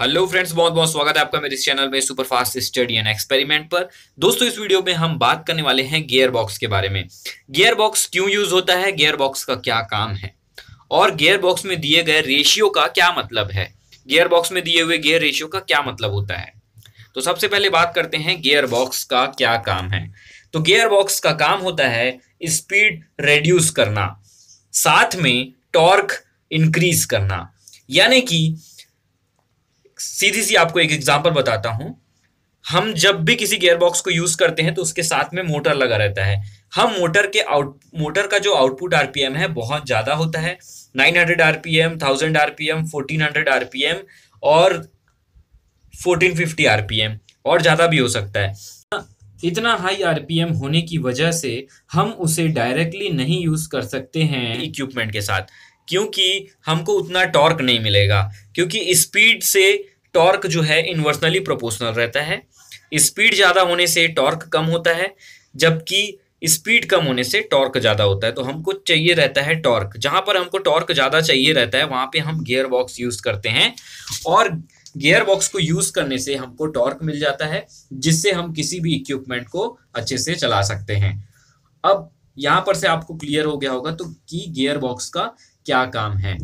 hello friends बहुत बहुत स्वागत है आपका मेरे इस चैनल में super fast study and experiment पर दोस्तों इस वीडियो में हम बात करने वाले हैं गियर बॉक्स के बारे में गियर बॉक्स क्यों यूज होता है गियर बॉक्स का क्या काम है और गियर बॉक्स में दिए गए रेशियो का क्या मतलब है गियर बॉक्स में दिए हुए गियर रेशियो का क्या मतलब होता है तो सबसे पहले बात करते हैं गियर बॉक्स का क्या काम है तो गियर बॉक्स का काम होता है स्पीड रेड्यूस करना साथ में टॉर्क इंक्रीज करना यानी कि सीधी सी आपको एक एग्जाम्पल बताता हूं हम जब भी किसी गेयरबॉक्स को यूज करते हैं तो उसके साथ में मोटर लगा रहता है हम मोटर के आउट मोटर का जो आउटपुट आरपीएम है बहुत ज़्यादा होता है 900 RPM thousand RPM hundred RPM और 1450 आरपीएम और ज़्यादा भी हो सकता है इतना हाई आरपीएम होने की वजह से हम उसे डायरेक्टली नहीं यूज़ कर सकते हैं इक्विपमेंट के साथ क्योंकि हमको उतना टॉर्क नहीं मिलेगा क्योंकि स्पीड से टॉर्क जो है इन्वर्सनली प्रोपोर्शनल रहता है स्पीड ज़्यादा होने से टॉर्क कम होता है जबकि स्पीड कम होने से टॉर्क ज़्यादा होता है तो हमको चाहिए रहता है टॉर्क जहाँ पर हमको टॉर्क ज़्यादा चाहिए रहता है वहाँ पे हम गियर बॉक्स यूज़ करते हैं और गियर बॉक्स को यूज़ करने से हमको टॉर्क मिल जाता है जिससे हम किसी भी इक्विपमेंट को अच्छे से चला सकते हैं अब यहां पर से आपको क्लियर हो गया होगा तो की गियर बॉक्स का क्या काम है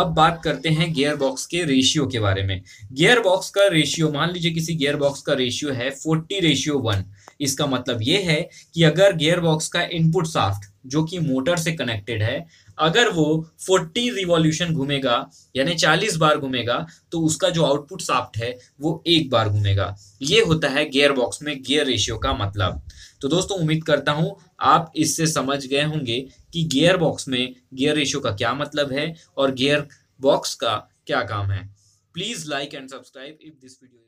अब बात करते हैं गियर बॉक्स के रेशियो के बारे में गियर बॉक्स का रेशियो मान लीजिए किसी गियर बॉक्स का रेशियो है फोर्टी रेशियो वन इसका मतलब यह है कि अगर गियर बॉक्स का इनपुट साफ्ट जो कि मोटर से कनेक्टेड है अगर वो 40 रिवॉल्यूशन घूमेगा यानी 40 बार घूमेगा तो उसका जो आउटपुट साफ्ट है वो एक बार घूमेगा ये होता है गियर बॉक्स में गियर रेशियो का मतलब तो दोस्तों उम्मीद करता हूँ आप इससे समझ गए होंगे कि गियर बॉक्स में गियर रेशियो का क्या मतलब है और गियर बॉक्स का क्या काम है please like and subscribe if this video